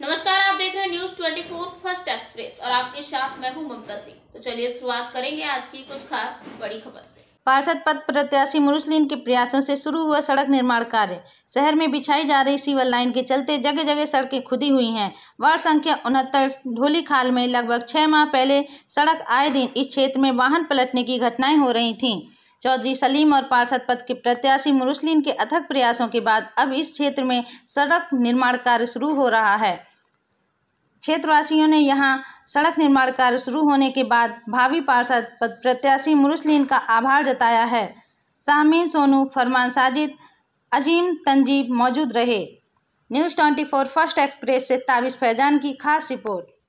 नमस्कार आप देख रहे हैं न्यूज 24 फर्स्ट एक्सप्रेस और आपके साथ मैं हूं ममता सिंह तो चलिए शुरुआत करेंगे आज की कुछ खास बड़ी खबर से पार्षद पद प्रत्याशी मुरुसलिन के प्रयासों से शुरू हुआ सड़क निर्माण कार्य शहर में बिछाई जा रही सीवर लाइन के चलते जगह जगह सड़कें खुदी हुई हैं वार्ड संख्या उनहत्तर ढोली खाल में लगभग छः माह पहले सड़क आए दिन इस क्षेत्र में वाहन पलटने की घटनाएं हो रही थीं चौधरी सलीम और पार्षद पद के प्रत्याशी मुरुस्लिन के अथक प्रयासों के बाद अब इस क्षेत्र में सड़क निर्माण कार्य शुरू हो रहा है क्षेत्रवासियों ने यहां सड़क निर्माण कार्य शुरू होने के बाद भावी पार्षद पद प्रत्याशी मुरुस्लिन का आभार जताया है सामीन सोनू फरमान साजिद अजीम तंजीब मौजूद रहे news twenty four first express से ताबिश फैजान की खास रिपोर्ट